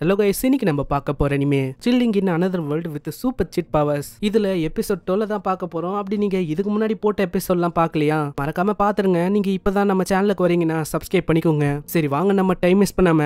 hello guys இன்னைக்கு நம்ம பார்க்க போற இனிமே chilling in another world with super cheat powers இதுல எபிசோட் டோல தான் பார்க்க போறோம் அப்படி நீங்க இதுக்கு முன்னாடி போட்ட எபிசோட்லாம் பார்க்கலையா மறக்காம பாத்துருங்க நீங்க இப்பதான் நம்ம சேனலுக்கு வரீங்கன்னா சப்ஸ்கிரைப் பண்ணிக்கோங்க சரி வாங்க நம்ம டைம் மிஸ் பண்ணாம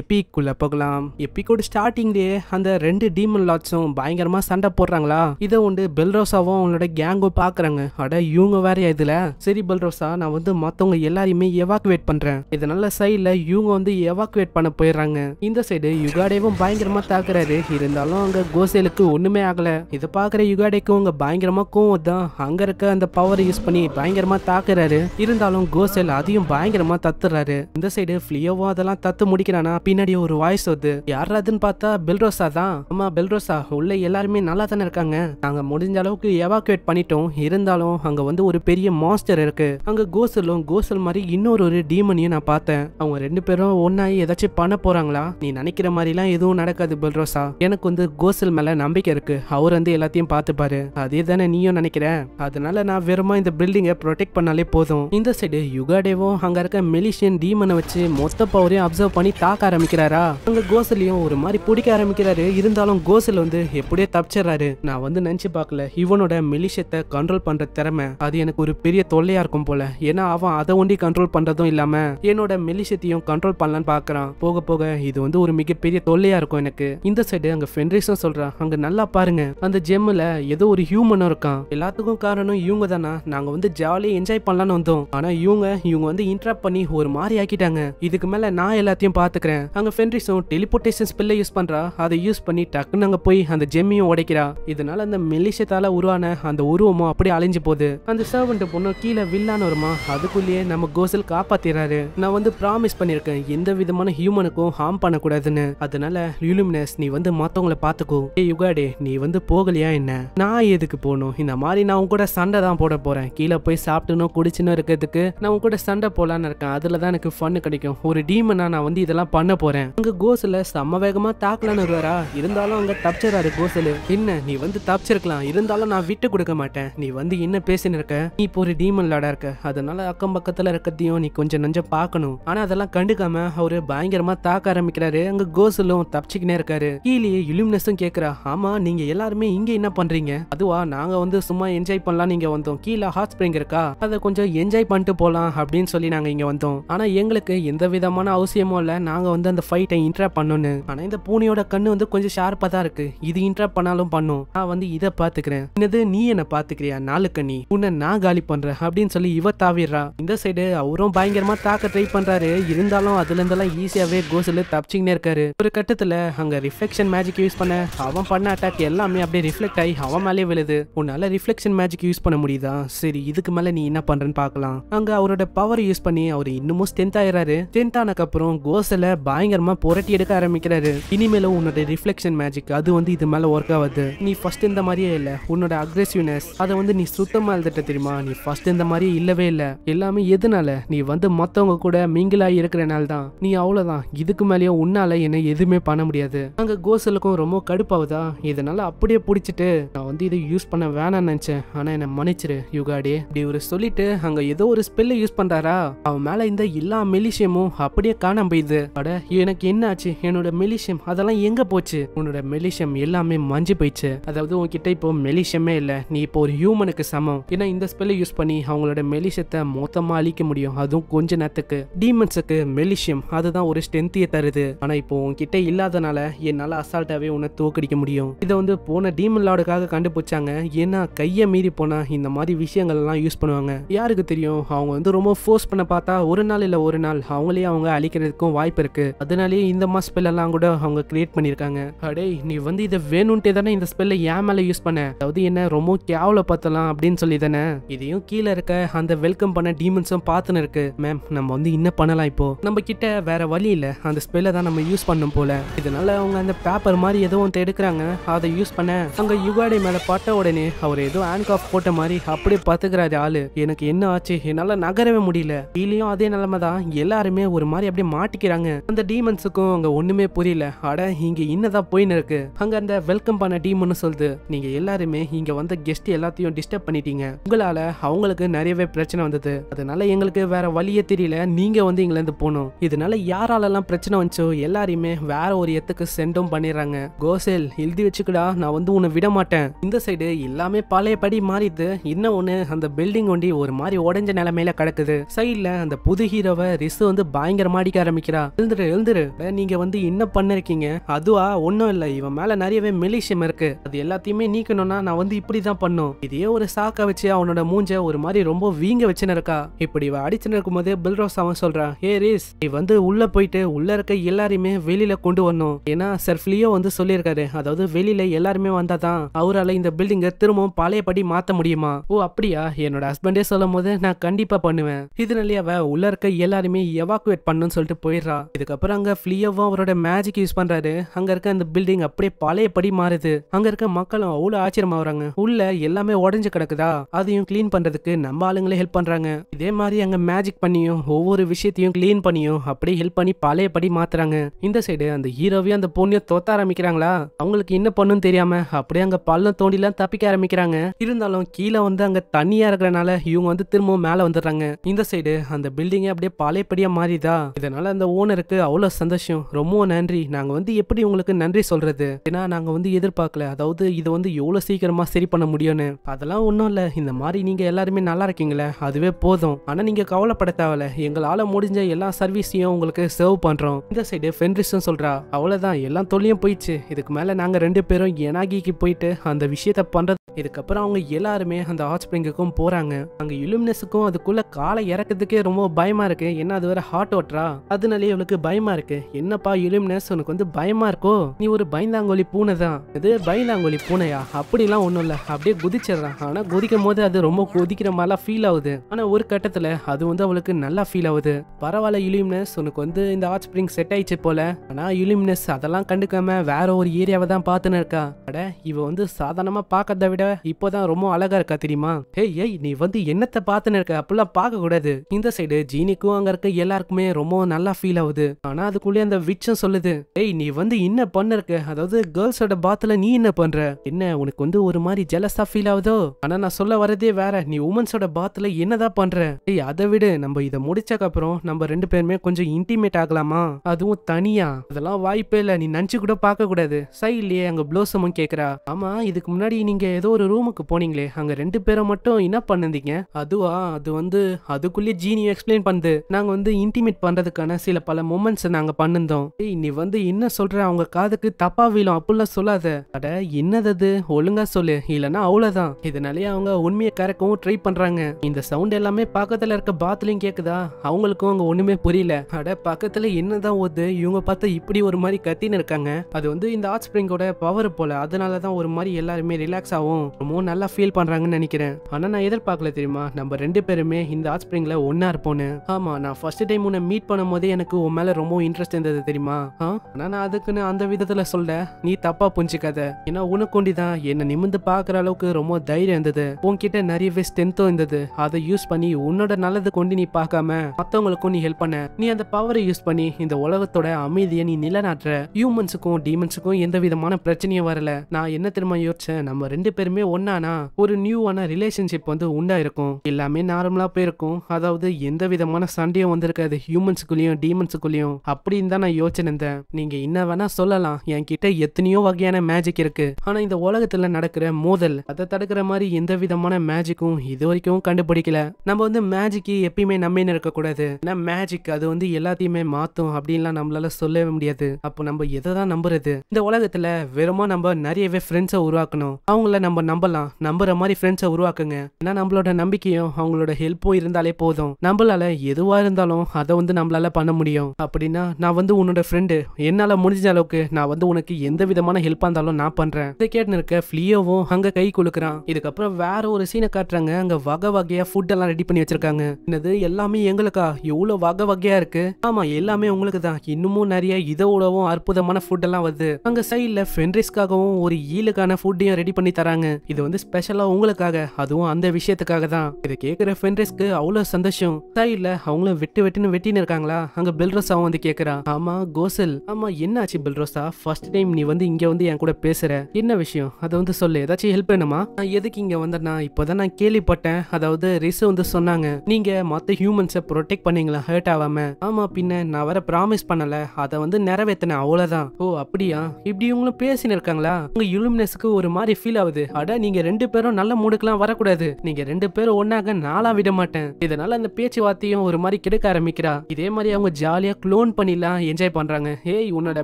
எபிக்குள்ள போகலாம் எப்பிக்கோட ஸ்டார்டிங்லயே அந்த ரெண்டு டீமன் லாட்ஸும் பயங்கரமா சண்டை போடுறாங்களா இதை உண்டு பெல்ரோசாவும் அவங்களோட கேங்கும் பாக்குறாங்க அட இவங்க வேற இதுல சரி பெல்ரோசா நான் வந்து மத்தவங்க எல்லாரையுமே எவாக்குவேட் பண்றேன் இதனால சைட்ல இவங்க வந்து எவாக்குவேட் பண்ண போயிடுறாங்க இந்த சைடு யுகாடேவும் பயங்கரமா தாக்குறாரு இருந்தாலும் அங்க கோசேலுக்கு ஒண்ணுமே ஆகல இதை பாக்குற யுகாடேக்கும் அங்க பயங்கரமா கோவம் தான் அங்க இருக்க அந்த பவர் யூஸ் பண்ணி பயங்கரமா தாக்குறாரு இருந்தாலும் கோசேல் அதையும் பயங்கரமா தத்துறாரு இந்த சைடு ஃபிளியோவும் அதெல்லாம் தத்து முடிக்கிறானா பின்னாடி ஒரு வாய்ஸ் வந்து யாராதுன்னு பார்த்தா பெல்ரோசா தான் ஆமா பெல்ரோசா உள்ள எல்லாருமே நல்லா தானே இருக்காங்க நாங்க முடிஞ்ச அளவுக்கு எவாக்குவேட் பண்ணிட்டோம் இருந்தாலும் அங்க வந்து ஒரு பெரிய மாஸ்டர் இருக்கு அங்க கோசலும் கோசல் மாதிரி இன்னொரு ஒரு டீமனையும் நான் பார்த்தேன் அவங்க ரெண்டு பேரும் ஒன்னாயி ஏதாச்சும் பண்ண போறாங்களா நீ நினைக்கிற மாதிரி மாதிரிலாம் எதுவும் நடக்காது பில்ரோசா எனக்கு வந்து கோசல் மேல நம்பிக்கை இருக்கு அவர் வந்து எல்லாத்தையும் பாத்துப்பாரு அதே தானே நீயும் நினைக்கிற அதனால நான் வெறுமா இந்த பில்டிங்கை ப்ரொடெக்ட் பண்ணாலே போதும் இந்த சைடு யுகாடேவும் அங்க இருக்க மெலிஷியன் டீமனை வச்சு மொத்த பவரையும் அப்சர்வ் பண்ணி தாக்க ஆரம்பிக்கிறாரா அங்க கோசலையும் ஒரு மாதிரி பிடிக்க ஆரம்பிக்கிறாரு இருந்தாலும் கோசல் வந்து எப்படியே தப்பிச்சிடறாரு நான் வந்து நினைச்சு பார்க்கல இவனோட மெலிஷியத்தை கண்ட்ரோல் பண்ற திறமை அது எனக்கு ஒரு பெரிய தொல்லையா இருக்கும் போல ஏன்னா அவன் அதை ஒண்டி கண்ட்ரோல் பண்றதும் இல்லாம என்னோட மெலிஷியத்தையும் கண்ட்ரோல் பண்ணலான்னு பாக்குறான் போக போக இது வந்து ஒரு மிகப்பெரிய பெரிய தொல்லையா இருக்கும் எனக்கு இந்த சைடு அங்க ஃப்ரெண்ட்ரிஸும் சொல்றான் அங்க நல்லா பாருங்க அந்த ஜெம்ல ஏதோ ஒரு ஹியூமனும் இருக்கான் எல்லாத்துக்கும் காரணம் இவங்க தானா நாங்க வந்து ஜாலியா என்ஜாய் பண்ணலாம்னு வந்தோம் ஆனா இவங்க இவங்க வந்து இன்ட்ராக்ட் பண்ணி ஒரு மாதிரி ஆக்கிட்டாங்க இதுக்கு மேல நான் எல்லாத்தையும் பாத்துக்கிறேன் அங்க ஃபென்ரிஸும் டெலிபோர்டேஷன் ஸ்பெல்ல யூஸ் பண்றா அதை யூஸ் பண்ணி டக்குன்னு அங்க போய் அந்த ஜெம்மையும் உடைக்கிறா இதனால அந்த மெலிசியத்தால உருவான அந்த உருவமும் அப்படியே அழிஞ்சு போகுது அந்த சர்வன்ட் பொண்ணு கீழே வில்லான்னு வருமா அதுக்குள்ளேயே நம்ம கோசல் காப்பாத்திடுறாரு நான் வந்து ப்ராமிஸ் பண்ணிருக்கேன் எந்த விதமான ஹியூமனுக்கும் ஹார்ம் பண்ணக்கூடாதுன்னு அதனால லியூலுமினஸ் நீ வந்து மற்றவங்கள பார்த்துக்கோ ஏ யுகாடே நீ வந்து போகலையா என்ன நான் எதுக்கு போகணும் இந்த மாதிரி நான் உன் கூட சண்டை தான் போட போகிறேன் கீழே போய் சாப்பிட்டுனும் குடிச்சுன்னு இருக்கிறதுக்கு நான் உன் கூட சண்டை போகலான்னு இருக்கேன் அதில் தான் எனக்கு ஃபன்னு கிடைக்கும் ஒரு டீமனா நான் வந்து இதெல்லாம் பண்ண போகிறேன் அங்கே கோசல செம்ம வேகமாக தாக்கலான்னு வருவாரா இருந்தாலும் அங்கே தப்பிச்சிடறாரு கோசலு என்ன நீ வந்து தப்பிச்சிருக்கலாம் இருந்தாலும் நான் விட்டு கொடுக்க மாட்டேன் நீ வந்து என்ன பேசின்னு இருக்க நீ இப்போ ஒரு டீமன் லாடா இருக்க அதனால அக்கம் பக்கத்தில் இருக்கிறதையும் நீ கொஞ்சம் நஞ்சம் பார்க்கணும் ஆனால் அதெல்லாம் கண்டுக்காம அவரு பயங்கரமாக தாக்க ஆரம்பிக்கிறாரு அங்கே கோ பர்சலும் தப்பிச்சுக்கினே இருக்காரு கீழே இலுமினஸும் கேட்குறா ஆமா நீங்க எல்லாருமே இங்க என்ன பண்றீங்க அதுவா நாங்க வந்து சும்மா என்ஜாய் பண்ணலாம் நீங்க வந்தோம் கீழே ஹாட் ஸ்ப்ரிங் இருக்கா அதை கொஞ்சம் என்ஜாய் பண்ணிட்டு போலாம் அப்படின்னு சொல்லி நாங்க இங்க வந்தோம் ஆனா எங்களுக்கு எந்த விதமான அவசியமும் இல்ல நாங்க வந்து அந்த ஃபைட்டை இன்ட்ராப் பண்ணணும் ஆனா இந்த பூனையோட கண்ணு வந்து கொஞ்சம் ஷார்ப்பா தான் இருக்கு இது இன்ட்ராப் பண்ணாலும் பண்ணும் நான் வந்து இதை பாத்துக்கிறேன் என்னது நீ என்ன பாத்துக்கிறியா நாளுக்கு நீ உன்னை நான் காலி பண்றேன் அப்படின்னு சொல்லி இவ தாவிடுறா இந்த சைடு அவரும் பயங்கரமா தாக்க ட்ரை பண்றாரு இருந்தாலும் அதுல இருந்தெல்லாம் ஈஸியாவே கோசல தப்பிச்சுக்கினே இருக்காரு ஒரு கட்டத்தில் அங்கே ரிஃப்ளெக்ஷன் மேஜிக் யூஸ் பண்ண அவன் பண்ண அட்டாக் எல்லாமே அப்படியே ரிஃப்ளெக்ட் ஆகி அவன் மேலே விழுது உன்னால் ரிஃப்ளெக்ஷன் மேஜிக் யூஸ் பண்ண முடியுதா சரி இதுக்கு மேலே நீ என்ன பண்றன்னு பார்க்கலாம் அங்கே அவரோட பவர் யூஸ் பண்ணி அவர் இன்னமும் ஸ்ட்ரென்த் ஆயிடுறாரு ஸ்ட்ரென்த் அப்புறம் கோசல பயங்கரமாக புரட்டி எடுக்க ஆரம்பிக்கிறாரு இனிமேலும் உன்னோட ரிஃப்ளெக்ஷன் மேஜிக் அது வந்து இது மேலே ஒர்க் ஆகுது நீ ஃபர்ஸ்ட் இந்த மாதிரியே இல்லை உன்னோட அக்ரெசிவ்னஸ் அதை வந்து நீ சுத்தமாக எழுதிட்ட தெரியுமா நீ ஃபர்ஸ்ட் இந்த மாதிரியே இல்லவே இல்லை எல்லாமே எதுனால நீ வந்து மற்றவங்க கூட மிங்கிளாகி இருக்கிறனால தான் நீ அவ்வளவுதான் இதுக்கு மேலேயும் உன்னால என்னை எதுவுமே பண்ண முடியாது அங்கே கோசலுக்கும் ரொம்ப கடுப்பாகுதா இதனால் அப்படியே பிடிச்சிட்டு நான் வந்து இதை யூஸ் பண்ண வேணாம் நினச்சேன் ஆனால் என்னை மன்னிச்சிரு யுகாடி இப்படி இவர் சொல்லிட்டு அங்கே ஏதோ ஒரு ஸ்பெல்ல யூஸ் பண்ணுறாரா அவன் மேலே இந்த எல்லா மெலிஷியமும் அப்படியே காணாம போயிது அட எனக்கு என்ன ஆச்சு என்னோட மெலிஷியம் அதெல்லாம் எங்கே போச்சு உன்னோட மெலிஷியம் எல்லாமே மஞ்சு போயிடுச்சு அதாவது உன்கிட்ட இப்போ மெலிஷியமே இல்லை நீ இப்போ ஒரு ஹியூமனுக்கு சமம் ஏன்னா இந்த ஸ்பெல்ல யூஸ் பண்ணி அவங்களோட மெலிசியத்தை மொத்தமாக அழிக்க முடியும் அதுவும் கொஞ்ச நேரத்துக்கு டீமன்ஸுக்கு மெலிஷியம் அதுதான் ஒரு ஸ்ட்ரென்த்தியை தருது ஆனால் இப்போ உன்கிட்ட இல்லாதனால என்னால் அசால்ட்டாவே உன்னை தோக்கடிக்க முடியும் இதை வந்து போன டீமன் லார்டுக்காக கண்டுபிடிச்சாங்க ஏன்னா கையை மீறி போனா இந்த மாதிரி விஷயங்கள் எல்லாம் யூஸ் பண்ணுவாங்க யாருக்கு தெரியும் அவங்க வந்து ரொம்ப ஃபோர்ஸ் பண்ண பார்த்தா ஒரு நாள் இல்லை ஒரு நாள் அவங்களே அவங்க அழிக்கிறதுக்கும் வாய்ப்பு இருக்கு அதனாலேயே இந்த மாதிரி எல்லாம் கூட அவங்க கிரியேட் பண்ணியிருக்காங்க அடே நீ வந்து இதை வேணும்ட்டே தானே இந்த ஸ்பெல்ல ஏன் மேலே யூஸ் பண்ண அதாவது என்ன ரொம்ப கேவல பார்த்தலாம் அப்படின்னு சொல்லி தானே இதையும் கீழே இருக்க அந்த வெல்கம் பண்ண டீமன்ஸும் பார்த்துன்னு இருக்கு மேம் நம்ம வந்து என்ன பண்ணலாம் இப்போ நம்ம கிட்ட வேற வழி இல்லை அந்த ஸ்பெல்லை தான் நம்ம யூஸ் பண்ண பண்ணும் போல இதனால அவங்க அந்த பேப்பர் மாதிரி எதுவும் எடுக்கிறாங்க அதை யூஸ் பண்ண அங்க யுகாடி மேல பட்ட உடனே அவர் ஏதோ ஹேண்ட்காஃப் போட்ட மாதிரி அப்படியே பாத்துக்கிறாரு ஆளு எனக்கு என்ன ஆச்சு என்னால நகரவே முடியல கீழேயும் அதே நிலைமை தான் எல்லாருமே ஒரு மாதிரி அப்படியே மாட்டிக்கிறாங்க அந்த டீமன்ஸுக்கும் அங்க ஒண்ணுமே புரியல அட இங்க என்னதான் போயின்னு இருக்கு அங்க அந்த வெல்கம் பண்ண டீம்னு சொல்லுது நீங்க எல்லாருமே இங்க வந்த கெஸ்ட் எல்லாத்தையும் டிஸ்டர்ப் பண்ணிட்டீங்க உங்களால அவங்களுக்கு நிறையவே பிரச்சனை வந்தது அதனால எங்களுக்கு வேற வழியே தெரியல நீங்க வந்து இங்கிலாந்து போகணும் இதனால யாராலெல்லாம் பிரச்சனை வந்துச்சோ எல்லாரையுமே எல்லாருமே வேற ஒரு எத்துக்கு சென்டும் பண்ணிடுறாங்க கோசேல் எழுதி வச்சுக்கடா நான் வந்து உன்னை விட மாட்டேன் இந்த சைடு எல்லாமே பழைய படி மாறிது இன்னும் ஒன்னு அந்த பில்டிங் ஒண்டி ஒரு மாதிரி உடஞ்ச நிலைமையில கிடக்குது சைட்ல அந்த புது ஹீரோவை ரிசு வந்து பயங்கரமா அடிக்க ஆரம்பிக்கிறா எழுந்துரு எழுந்துரு நீங்க வந்து என்ன பண்ணிருக்கீங்க அதுவா ஒன்னும் இல்ல இவன் மேல நிறையவே மெலிஷியம் இருக்கு அது எல்லாத்தையுமே நீக்கணும்னா நான் வந்து இப்படிதான் பண்ணும் இதே ஒரு சாக்க வச்சு அவனோட மூஞ்ச ஒரு மாதிரி ரொம்ப வீங்க வச்சுன்னு இருக்கா இப்படி இவ அடிச்சுன்னு போதே பில்ரோஸ் அவன் சொல்றான் ஏ ரீஸ் நீ வந்து உள்ள போயிட்டு உள்ள இருக்க எல்லாரையுமே வெளியே வெளியில கொண்டு வரணும் ஏன்னா செர்ஃப்லியோ வந்து சொல்லியிருக்காரு அதாவது வெளியில எல்லாருமே வந்தாதான் அவரால் இந்த பில்டிங்க திரும்பவும் பழையபடி மாத்த முடியுமா ஓ அப்படியா என்னோட ஹஸ்பண்டே சொல்லும் போது நான் கண்டிப்பா பண்ணுவேன் இதனாலேயே அவ உள்ள இருக்க எல்லாருமே எவாக்குவேட் பண்ணும் சொல்லிட்டு போயிடுறா இதுக்கப்புறம் அங்க ஃப்ளீயோவும் அவரோட மேஜிக் யூஸ் பண்றாரு அங்க இருக்க அந்த பில்டிங் அப்படியே பழையபடி மாறுது அங்க இருக்க மக்களும் அவ்வளவு ஆகுறாங்க உள்ள எல்லாமே உடஞ்சு கிடக்குதா அதையும் கிளீன் பண்றதுக்கு நம்ம ஆளுங்களே ஹெல்ப் பண்றாங்க இதே மாதிரி அங்க மேஜிக் பண்ணியும் ஒவ்வொரு விஷயத்தையும் கிளீன் பண்ணியும் அப்படியே ஹெல்ப் பண்ணி பழையபடி மாத்துறாங்க இந்த சைடு அந்த ஹீரோவையும் அந்த பொண்ணையும் தோத்த ஆரம்பிக்கிறாங்களா அவங்களுக்கு என்ன பண்ணுன்னு தெரியாம அப்படியே அங்க பள்ளம் தோண்டிலாம் தப்பிக்க ஆரம்பிக்கிறாங்க இருந்தாலும் கீழே வந்து அங்க தண்ணியா இருக்கிறனால இவங்க வந்து திரும்பவும் மேல வந்துடுறாங்க இந்த சைடு அந்த பில்டிங்கே அப்படியே பழையபடியா மாறிதா இதனால அந்த ஓனருக்கு அவ்வளவு சந்தோஷம் ரொம்ப நன்றி நாங்க வந்து எப்படி உங்களுக்கு நன்றி சொல்றது ஏன்னா நாங்க வந்து எதிர்பார்க்கல அதாவது இதை வந்து எவ்வளவு சீக்கிரமா சரி பண்ண முடியும்னு அதெல்லாம் ஒன்றும் இல்ல இந்த மாதிரி நீங்க எல்லாருமே நல்லா இருக்கீங்களே அதுவே போதும் ஆனா நீங்க கவலைப்பட தேவையில்ல எங்களால முடிஞ்ச எல்லா சர்வீஸையும் உங்களுக்கு சர்வ் பண்றோம் இந்த சைடு ஃபென்ரிஸும் விஷயம் சொல்றா அவ்வளவுதான் எல்லாம் தொல்லியும் போயிடுச்சு இதுக்கு மேலே நாங்கள் ரெண்டு பேரும் எனாகிக்கு போயிட்டு அந்த விஷயத்த பண்ணுறது இதுக்கப்புறம் அவங்க எல்லாருமே அந்த ஹாட் ஸ்ப்ரிங்குக்கும் போகிறாங்க அங்கே இலுமினஸுக்கும் அதுக்குள்ளே காலை இறக்கிறதுக்கே ரொம்ப பயமாக இருக்குது ஏன்னா அது வேறு ஹாட் ஓட்டரா அதனாலே இவளுக்கு பயமாக இருக்குது என்னப்பா இலுமினஸ் உனக்கு வந்து பயமாக இருக்கோ நீ ஒரு பயந்தாங்கோலி பூனை தான் இது பயந்தாங்கோலி பூனையா அப்படிலாம் ஒன்றும் இல்லை அப்படியே குதிச்சிடறான் ஆனால் குதிக்கும் போது அது ரொம்ப குதிக்கிற மாதிரிலாம் ஃபீல் ஆகுது ஆனால் ஒரு கட்டத்தில் அது வந்து அவளுக்கு நல்லா ஃபீல் ஆகுது பரவாயில்ல இலுமினஸ் உனக்கு வந்து இந்த ஹாட் ஸ்பிரிங் செட் ஆயிடுச்சு போல ஆனால் யுலிமினஸ் அதெல்லாம் கண்டுக்காம வேற ஒரு ஏரியாவை தான் பார்த்துன்னு இருக்கா அட இவ வந்து சாதாரணமாக பார்க்கறத விட இப்போதான் ரொம்ப அழகா இருக்கா தெரியுமா ஏய் ஏய் நீ வந்து என்னத்தை பார்த்துன்னு இருக்க அப்படிலாம் பார்க்கக்கூடாது இந்த சைடு ஜீனிக்கும் அங்கே இருக்க எல்லாருக்குமே ரொம்ப நல்லா ஃபீல் ஆகுது ஆனால் அதுக்குள்ளே அந்த விச்சம் சொல்லுது ஏய் நீ வந்து என்ன பண்ணிருக்க அதாவது கேர்ள்ஸோட பாத்தில் நீ என்ன பண்ற என்ன உனக்கு வந்து ஒரு மாதிரி ஜெலஸா ஃபீல் ஆகுதோ ஆனால் நான் சொல்ல வரதே வேற நீ உமன்ஸோட பாத்தில் என்னதான் பண்ற ஏய் அதை விட நம்ம இதை முடிச்சக்கப்புறம் நம்ம ரெண்டு பேருமே கொஞ்சம் இன்டிமேட் ஆகலாமா அதுவும் தனியா அதெல்லாம் வாய்ப்பே இல்லை நீ நினச்சி கூட சை இல்லையே அங்கே ப்ளோசமும் கேக்குறா ஆமா இதுக்கு முன்னாடி நீங்கள் ஏதோ ஒரு ரூமுக்கு போனீங்களே அங்கே ரெண்டு பேரை மட்டும் என்ன பண்ணிருந்தீங்க அதுவா அது வந்து அதுக்குள்ளேயே ஜீனியும் எக்ஸ்பிளைன் பண்ணுது நாங்கள் வந்து இன்டிமேட் பண்றதுக்கான சில பல மூமெண்ட்ஸை நாங்கள் பண்ணிருந்தோம் நீ வந்து என்ன சொல்ற அவங்க காதுக்கு தப்பா வீழும் அப்படிலாம் சொல்லாத அட என்னதது ஒழுங்கா சொல்லு இல்லைன்னா அவ்வளவுதான் இதனாலேயே அவங்க உண்மையை கறக்கவும் ட்ரை பண்ணுறாங்க இந்த சவுண்ட் எல்லாமே பக்கத்துல இருக்க பாத்லையும் கேட்குதா அவங்களுக்கும் அங்க ஒன்றுமே புரியல அட பக்கத்தில் என்னதான் ஓது இவங்க பார்த்து இப்படி ஒரு மாதிரி கத்தின்னு இருக்காங்க அது வந்து இந்த ஹாட் ஸ்பிரிங்கோட பவர் போல அதனால தான் ஒரு மாதிரி எல்லாருமே ரிலாக்ஸ் ஆகும் ரொம்ப நல்லா ஃபீல் பண்றாங்கன்னு நினைக்கிறேன் ஆனா நான் எதிர்பார்க்கல தெரியுமா நம்ம ரெண்டு பேருமே இந்த ஹாட் ஸ்பிரிங்ல ஒன்னா இருப்போன்னு ஆமா நான் ஃபர்ஸ்ட் டைம் உன்னை மீட் பண்ணும் போதே எனக்கு உன் மேல ரொம்ப இன்ட்ரெஸ்ட் இருந்தது தெரியுமா ஆனா நான் அதுக்குன்னு அந்த விதத்துல சொல்ல நீ தப்பா புரிஞ்சுக்காத ஏன்னா உனக்கொண்டி தான் என்ன நிமிந்து பாக்குற அளவுக்கு ரொம்ப தைரியம் இருந்தது உன்கிட்ட நிறையவே ஸ்ட்ரென்த்தும் இருந்தது அதை யூஸ் பண்ணி உன்னோட நல்லது கொண்டு நீ பார்க்காம மத்தவங்களுக்கும் நீ ஹெல்ப் பண்ண நீ அந்த பவரை யூஸ் பண்ணி இந்த உலகத்தோட அமைதி இதை நீ நிலநாட்டுற ஹியூமன்ஸுக்கும் டீமன்ஸுக்கும் எந்த விதமான பிரச்சனையும் வரல நான் என்ன திரும்ப யோசிச்சேன் நம்ம ரெண்டு பேருமே ஒன்னானா ஒரு நியூவான ரிலேஷன்ஷிப் வந்து உண்டா இருக்கும் எல்லாமே நார்மலா போயிருக்கும் அதாவது எந்த விதமான சண்டையும் வந்திருக்காது ஹியூமன்ஸுக்குள்ளயும் டீமன்ஸுக்குள்ளயும் அப்படின்னு தான் நான் யோசிச்சிருந்தேன் நீங்க என்ன வேணா சொல்லலாம் என்கிட்ட எத்தனையோ வகையான மேஜிக் இருக்கு ஆனா இந்த உலகத்துல நடக்கிற மோதல் அதை தடுக்கிற மாதிரி எந்த விதமான மேஜிக்கும் இது வரைக்கும் கண்டுபிடிக்கல நம்ம வந்து மேஜிக்கு எப்பயுமே நம்பின்னு இருக்கக்கூடாது ஏன்னா மேஜிக் அது வந்து எல்லாத்தையுமே மாத்தும் அப்படின்லாம் நம்மளால சொல்ல சொல்லவே முடியாது அப்போ நம்ம எதை தான் நம்புறது இந்த உலகத்துல வெறுமா நம்ம நிறையவே ஃப்ரெண்ட்ஸை உருவாக்கணும் அவங்கள நம்ம நம்பலாம் நம்புற மாதிரி ஃப்ரெண்ட்ஸை உருவாக்குங்க ஏன்னா நம்மளோட நம்பிக்கையும் அவங்களோட ஹெல்ப்பும் இருந்தாலே போதும் நம்மளால எதுவா இருந்தாலும் அதை வந்து நம்மளால பண்ண முடியும் அப்படின்னா நான் வந்து உன்னோட ஃப்ரெண்டு என்னால முடிஞ்ச அளவுக்கு நான் வந்து உனக்கு எந்த விதமான ஹெல்ப்பா இருந்தாலும் நான் பண்றேன் இதை கேட்டு இருக்க ஃபிளியோவும் அங்க கை குலுக்குறான் இதுக்கப்புறம் வேற ஒரு சீனை காட்டுறாங்க அங்க வகை வகையா ஃபுட் எல்லாம் ரெடி பண்ணி வச்சிருக்காங்க என்னது எல்லாமே எங்களுக்கா எவ்வளவு வகை வகையா இருக்கு ஆமா எல்லாமே உங்களுக்கு தான் இன்னமும் நிறைய நிறைய இதோடவும் அற்புதமான ஃபுட் எல்லாம் வருது அங்க சைட்ல ஃபென்ரிஸ்க்காகவும் ஒரு ஈலுக்கான ஃபுட்டையும் ரெடி பண்ணி தராங்க இது வந்து ஸ்பெஷலா உங்களுக்காக அதுவும் அந்த விஷயத்துக்காக தான் இதை கேட்கிற ஃபென்ரிஸ்க்கு அவ்வளவு சந்தோஷம் சைட்ல அவங்களும் வெட்டு வெட்டுன்னு வெட்டின்னு இருக்காங்களா அங்க பில்ரோஸாவும் வந்து கேக்குறான் ஆமா கோசல் ஆமா என்ன ஆச்சு பில்ரோஸா ஃபர்ஸ்ட் டைம் நீ வந்து இங்க வந்து என் கூட பேசுற என்ன விஷயம் அதை வந்து சொல்லு ஏதாச்சும் ஹெல்ப் வேணுமா நான் எதுக்கு இங்க வந்தேன்னா இப்போதான் நான் கேள்விப்பட்டேன் அதாவது ரிசு வந்து சொன்னாங்க நீங்க மத்த ஹியூமன்ஸை ப்ரொடெக்ட் பண்ணீங்களா ஹர்ட் ஆகாம ஆமா பின்ன நான் வர ப்ராமிஸ் பண்ணல அதை வந்து நிறைவேற்றின அவ்வளோதான் ஓ அப்படியா இப்படி இவங்களும் பேசினு இருக்காங்களா உங்க இலுமினஸ்க்கு ஒரு மாதிரி ஃபீல் ஆகுது அட நீங்க ரெண்டு பேரும் நல்ல மூடுக்கெல்லாம் வரக்கூடாது நீங்க ரெண்டு பேரும் ஒன்னாக நாளா விட மாட்டேன் இதனால அந்த பேச்சுவார்த்தையும் ஒரு மாதிரி கெடுக்க ஆரம்பிக்கிறா இதே மாதிரி அவங்க ஜாலியா க்ளோன் பண்ணிடலாம் என்ஜாய் பண்றாங்க ஏய் உன்னோட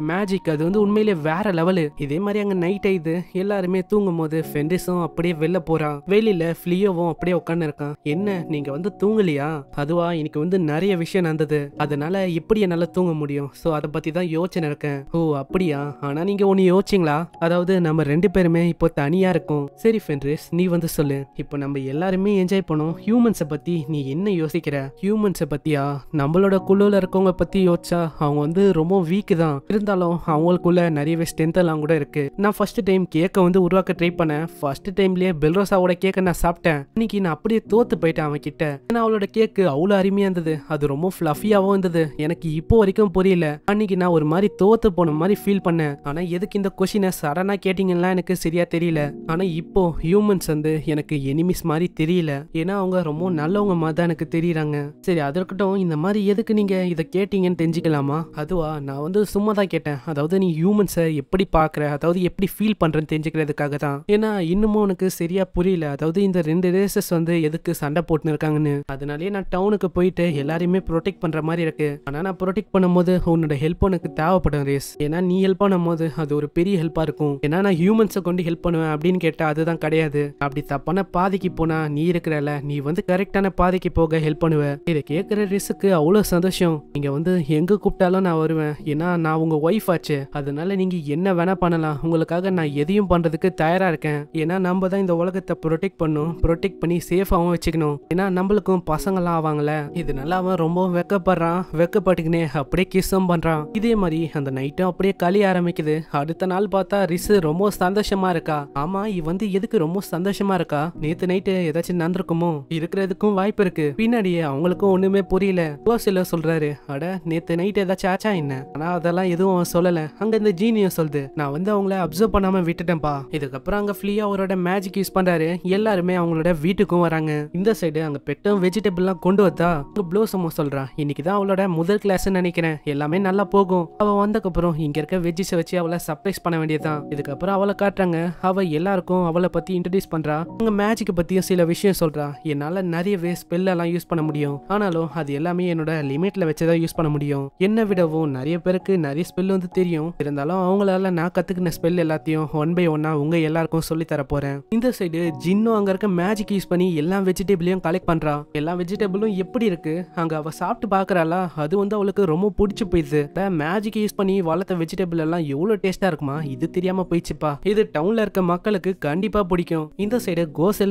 மேஜிக் அது வந்து உண்மையிலே வேற லெவலு இதே மாதிரி அங்க நைட் ஆயிது எல்லாருமே தூங்கும் போது ஃபெண்டிஸும் அப்படியே வெளில போறான் வெளியில ஃபிளியோவும் அப்படியே உட்காந்து இருக்கான் என்ன நீங்க வந்து தூங்கலையா அதுவா இன்னைக்கு வந்து நிறைய விஷயம் நடந்தது அதனால எப்படி என்னால தூங்க முடியும் ஸோ அதை பத்தி பத்தி தான் யோசனை இருக்கேன் ஓ அப்படியா ஆனா நீங்க ஒன்னு யோசிச்சிங்களா அதாவது நம்ம ரெண்டு பேருமே இப்போ தனியா இருக்கோம் சரி ஃபென்ரிஸ் நீ வந்து சொல்லு இப்போ நம்ம எல்லாருமே என்ஜாய் பண்ணோம் ஹியூமன்ஸ பத்தி நீ என்ன யோசிக்கிற ஹியூமன்ஸ பத்தியா நம்மளோட குழுல இருக்கவங்க பத்தி யோசிச்சா அவங்க வந்து ரொம்ப வீக் தான் இருந்தாலும் அவங்களுக்குள்ள நிறையவே ஸ்ட்ரென்த் எல்லாம் கூட இருக்கு நான் ஃபர்ஸ்ட் டைம் கேக்க வந்து உருவாக்க ட்ரை பண்ணேன் ஃபர்ஸ்ட் டைம்லயே பெல்ரோசாவோட கேக்கை நான் சாப்பிட்டேன் இன்னைக்கு நான் அப்படியே தோத்து போயிட்டேன் அவன் கிட்ட ஏன்னா அவளோட கேக்கு அவ்வளோ அருமையா இருந்தது அது ரொம்ப ஃபிளஃபியாவும் இருந்தது எனக்கு இப்போ வரைக்கும் புரியல அன்னைக்கு நான் ஒரு மாதிரி தோத்து போன மாதிரி ஃபீல் பண்ணேன் ஆனால் எதுக்கு இந்த கொஷினை சடனாக கேட்டிங்கன்னா எனக்கு சரியாக தெரியல ஆனால் இப்போ ஹியூமன்ஸ் வந்து எனக்கு எனிமிஸ் மாதிரி தெரியல ஏன்னா அவங்க ரொம்ப நல்லவங்க மாதிரி தான் எனக்கு தெரியுறாங்க சரி அது இருக்கட்டும் இந்த மாதிரி எதுக்கு நீங்கள் இதை கேட்டீங்கன்னு தெரிஞ்சுக்கலாமா அதுவா நான் வந்து சும்மா தான் கேட்டேன் அதாவது நீ ஹியூமன்ஸை எப்படி பார்க்குற அதாவது எப்படி ஃபீல் பண்றேன்னு தெரிஞ்சுக்கிறதுக்காக தான் ஏன்னா இன்னமும் உனக்கு சரியாக புரியல அதாவது இந்த ரெண்டு ரேசஸ் வந்து எதுக்கு சண்டை போட்டுன்னு இருக்காங்கன்னு அதனாலேயே நான் டவுனுக்கு போயிட்டு எல்லாரையுமே ப்ரொடெக்ட் பண்ணுற மாதிரி இருக்கு ஆனால் நான் ப்ரொடெக்ட் பண்ணும்போது உன்னோட ஹெல்ப் உனக்கு தேவைப்படும் ரேஸ் ஏன்னா நீ ஹெல்ப் பண்ணும் போது அது ஒரு பெரிய ஹெல்ப்பாக இருக்கும் ஏன்னா நான் ஹியூமன்ஸை கொண்டு ஹெல்ப் பண்ணுவேன் அப்படின்னு கேட்டால் அதுதான் கிடையாது அப்படி தப்பான பாதைக்கு போனா நீ இருக்கிறல நீ வந்து கரெக்டான பாதைக்கு போக ஹெல்ப் பண்ணுவேன் இதை கேட்குற ரிஸ்க்கு அவ்வளோ சந்தோஷம் நீங்கள் வந்து எங்கே கூப்பிட்டாலும் நான் வருவேன் ஏன்னா நான் உங்கள் ஒய்ஃப் ஆச்சு அதனால நீங்கள் என்ன வேணால் பண்ணலாம் உங்களுக்காக நான் எதையும் பண்ணுறதுக்கு தயாராக இருக்கேன் ஏன்னா நம்ம தான் இந்த உலகத்தை ப்ரொடெக்ட் பண்ணும் ப்ரொடெக்ட் பண்ணி சேஃபாகவும் வச்சுக்கணும் ஏன்னா நம்மளுக்கும் பசங்களாம் ஆவாங்கல்ல இதனால அவன் ரொம்ப வெக்கப்படுறான் வெக்கப்பட்டுக்கினே அப்படியே கிசம் பண்ணுறான் இதே மாதிரி அந்த நைட்டும் அப்படியே களி ஆரம்பிக்குது அடுத்த நாள் பார்த்தா ரிசு ரொம்ப சந்தோஷமா இருக்கா ஆமா இவ வந்து எதுக்கு ரொம்ப சந்தோஷமா இருக்கா நேத்து நைட்டு ஏதாச்சும் நடந்திருக்குமோ இருக்கிறதுக்கும் வாய்ப்பு இருக்கு பின்னாடியே அவங்களுக்கும் ஒண்ணுமே புரியல சில சொல்றாரு அட நேத்து நைட்டு ஏதாச்சும் ஆச்சா என்ன ஆனா அதெல்லாம் எதுவும் சொல்லல அங்க இந்த ஜீனியும் சொல்லுது நான் வந்து அவங்கள அப்சர்வ் பண்ணாம விட்டுட்டேன்பா இதுக்கப்புறம் அங்க ஃப்ரீயா அவரோட மேஜிக் யூஸ் பண்றாரு எல்லாருமே அவங்களோட வீட்டுக்கும் வராங்க இந்த சைடு அங்க பெட்டும் வெஜிடபிள்லாம் கொண்டு வந்தா ப்ளோசமோ சொல்றான் இன்னைக்குதான் தான் அவளோட முதல் கிளாஸ் நினைக்கிறேன் எல்லாமே நல்லா போகும் அவள் வந்ததுக்கப்புறம் இங்கே இருக்க வெஜ்ஜிஸை வச்சு அவளை சர்ப்ரைஸ் பண்ண வேண்டியதுதான் இதுக்கப்புறம் அவளை காட்டுறாங்க அவள் எல்லாருக்கும் அவளை பற்றி இன்ட்ரடியூஸ் பண்ணுறா அவங்க மேஜிக்கை பற்றியும் சில விஷயம் சொல்றா என்னால் நிறையவே எல்லாம் யூஸ் பண்ண முடியும் ஆனாலும் அது எல்லாமே என்னோட லிமிட்டில் வச்சு தான் யூஸ் பண்ண முடியும் என்ன விடவும் நிறைய பேருக்கு நிறைய ஸ்பெல் வந்து தெரியும் இருந்தாலும் அவங்களால நான் கற்றுக்கின ஸ்பெல் எல்லாத்தையும் ஒன் பை ஒன்னாக உங்கள் எல்லாருக்கும் சொல்லி தர போகிறேன் இந்த சைடு ஜின்னும் அங்கே இருக்க மேஜிக் யூஸ் பண்ணி எல்லா வெஜிடபிளையும் கலெக்ட் பண்ணுறா எல்லா வெஜிடபிளும் எப்படி இருக்கு அங்கே அவள் சாப்பிட்டு பாக்குறாளா அது வந்து அவளுக்கு ரொம்ப பிடிச்சி போயிடுது மேஜிக் யூஸ் பண்ணி வளர்த்த வெஜிடபிள் எல்லாம் எவ்வளோ டேஸ்ட்டாக இருக்குமா இது தெரியாமல் போயிடுச்சுப்பா இது டவுனில் இருக்க மக்களுக்கு கண்டிப்பாக பிடிக்கும் இந்த சைடு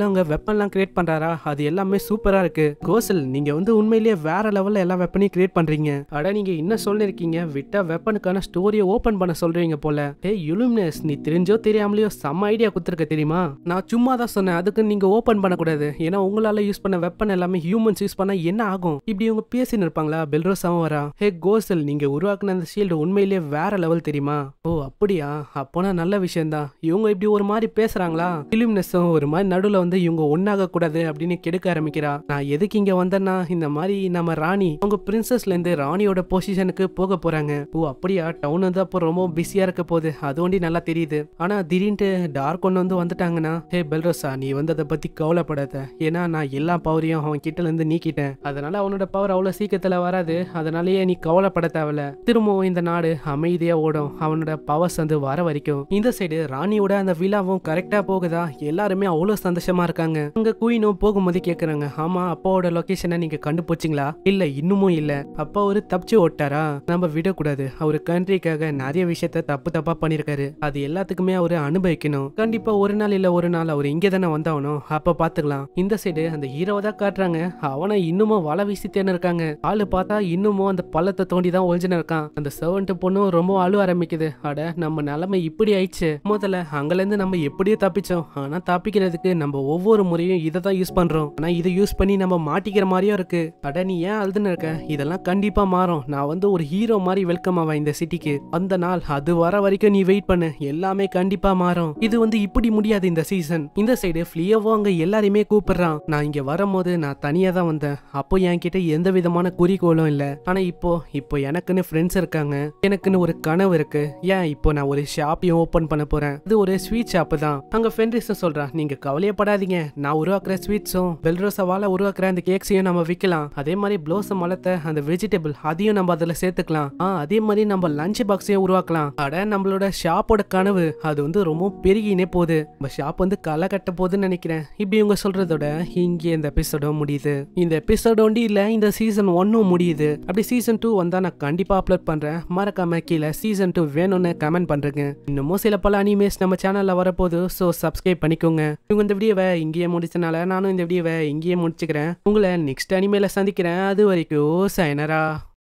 உங்க அங்கே எல்லாம் கிரியேட் பண்றாரா அது எல்லாமே சூப்பராக இருக்கு கோசல் நீங்கள் வந்து உண்மையிலேயே வேற லெவலில் எல்லா வெப்பனையும் கிரியேட் பண்ணுறீங்க அட நீங்கள் என்ன சொல்லியிருக்கீங்க விட்டா வெப்பனுக்கான ஸ்டோரியை ஓப்பன் பண்ண சொல்றீங்க போல டே யுலுமினஸ் நீ தெரிஞ்சோ தெரியாமலயோ செம்ம ஐடியா கொடுத்துருக்க தெரியுமா நான் சும்மா தான் சொன்னேன் அதுக்கு நீங்க ஓப்பன் பண்ணக்கூடாது ஏன்னா உங்களால் யூஸ் பண்ண வெப்பன் எல்லாமே ஹியூமன்ஸ் யூஸ் பண்ணால் என்ன ஆகும் இப்படி உங்க பேசின்னு இருப்பாங்களா பெல்ரோசாவும் வரா ஹே கோசல் நீங்கள் உருவாக்க உருவாக்குன இந்த ஷீல்டு உண்மையிலே வேற லெவல் தெரியுமா ஓ அப்படியா அப்போனா நல்ல விஷயம்தான் இவங்க இப்படி ஒரு மாதிரி பேசுறாங்களா இலுமினஸும் ஒரு மாதிரி நடுவில் வந்து இவங்க ஒன்னாக கூடாது அப்படின்னு கெடுக்க ஆரம்பிக்கிறா நான் எதுக்கு இங்க வந்தேன்னா இந்த மாதிரி நம்ம ராணி அவங்க பிரின்சஸ்ல இருந்து ராணியோட பொசிஷனுக்கு போக போறாங்க ஓ அப்படியா டவுன் வந்து அப்போ ரொம்ப பிஸியா இருக்க போகுது அது ஒண்டி நல்லா தெரியுது ஆனா திடீர்னு டார்க் ஒன்று வந்து வந்துட்டாங்கன்னா ஹே பெல்ரோசா நீ வந்து அதை பத்தி கவலைப்படாத ஏன்னா நான் எல்லா பவரையும் அவன் கிட்ட இருந்து நீக்கிட்டேன் அதனால அவனோட பவர் அவ்வளவு சீக்கிரத்துல வராது அதனாலயே நீ கவலைப்பட தேவையில்ல திரும்பவும் இந்த நாடு அமைதியா ஓடும் அவனோட பவர்ஸ் வந்து வர வரைக்கும் இந்த சைடு ராணியோட அந்த விழாவும் கரெக்டா போகுதா எல்லாருமே அவ்வளவு சந்தோஷமா இருக்காங்க அங்க குயினும் போகும்போது கேக்குறாங்க ஆமா அப்பாவோட லொகேஷனை நீங்க கண்டுபிடிச்சிங்களா இல்ல இன்னமும் இல்ல அப்பா ஒரு தப்பிச்சு ஓட்டாரா நம்ம விடக்கூடாது அவரு கண்ட்ரிக்காக நிறைய விஷயத்த தப்பு தப்பா பண்ணியிருக்காரு அது எல்லாத்துக்குமே அவரு அனுபவிக்கணும் கண்டிப்பா ஒரு நாள் இல்ல ஒரு நாள் அவர் இங்கே தானே வந்தாகணும் அப்ப பாத்துக்கலாம் இந்த சைடு அந்த ஹீரோ தான் காட்டுறாங்க அவனை இன்னமும் வள வீசித்தேன்னு இருக்காங்க ஆளு பார்த்தா இன்னமும் அந்த பள்ளத்தை தோண்டிதான் ஒழிஞ்சுன்னு இருக்கான் அந்த சர்வன்ட் பொண்ணும் ரொம்ப அழுவ ஆரம்பிக்குது அட நம்ம நிலைமை இப்படி ஆயிடுச்சு முதல்ல இருந்து நம்ம எப்படியோ தப்பிச்சோம் ஆனா தப்பிக்கிறதுக்கு நம்ம ஒவ்வொரு முறையும் இதை தான் யூஸ் பண்றோம் ஆனா இதை யூஸ் பண்ணி நம்ம மாட்டிக்கிற மாதிரியும் இருக்கு அட நீ ஏன் அழுதுன்னு இருக்க இதெல்லாம் கண்டிப்பா மாறும் நான் வந்து ஒரு ஹீரோ மாதிரி வெல்கம் ஆவா இந்த சிட்டிக்கு அந்த நாள் அது வர வரைக்கும் நீ வெயிட் பண்ணு எல்லாமே கண்டிப்பா மாறும் இது வந்து இப்படி முடியாது இந்த சீசன் இந்த சைடு ஃப்ளியவோ அங்க எல்லாரையுமே கூப்பிடுறான் நான் இங்க வரும்போது நான் தனியா தான் வந்தேன் அப்போ என்கிட்ட எந்த விதமான குறிக்கோளும் இல்லை ஆனா இப்போ இப்போ எனக்குன்னு ஃப்ரெண்ட்ஸ் ஃப்ரெண்ட்ஸ் இருக்காங்க எனக்குன்னு ஒரு கனவு இருக்கு ஏன் இப்போ நான் ஒரு ஷாப்பையும் ஓப்பன் பண்ண போறேன் இது ஒரு ஸ்வீட் ஷாப் தான் அங்க ஃப்ரெண்ட்ஸ் சொல்றான் நீங்க கவலையப்படாதீங்க நான் உருவாக்குற ஸ்வீட்ஸும் பெல்ரோசாவால உருவாக்குற அந்த கேக்ஸையும் நம்ம விற்கலாம் அதே மாதிரி ப்ளோசம் மலத்தை அந்த வெஜிடபிள் அதையும் நம்ம அதுல சேர்த்துக்கலாம் ஆ அதே மாதிரி நம்ம லஞ்ச் பாக்ஸையும் உருவாக்கலாம் அட நம்மளோட ஷாப்போட கனவு அது வந்து ரொம்ப பெருகினே போகுது நம்ம ஷாப் வந்து களை கட்ட போகுதுன்னு நினைக்கிறேன் இப்படி இவங்க சொல்றதோட இங்கே இந்த எபிசோடும் முடியுது இந்த எபிசோடோண்டி இல்லை இந்த சீசன் ஒன்னும் முடியுது அப்படி சீசன் டூ வந்தா நான் கண்டிப்பா அப்லோட் பண்ணுறேன் மறக்காம கீழே சீசன் டூ வேணும்னு கமெண்ட் பண்ணுறேங்க இன்னமும் சில பல அனிமேஸ் நம்ம சேனலில் வரப்போது ஸோ சப்ஸ்கிரைப் பண்ணிக்கோங்க இவங்க இந்த வீடியோவை இங்கேயே முடிச்சனால நானும் இந்த வீடியோவை இங்கேயே முடிச்சுக்கிறேன் உங்களை நெக்ஸ்ட் அனிமேல சந்திக்கிறேன் அது வரைக்கும் சைனரா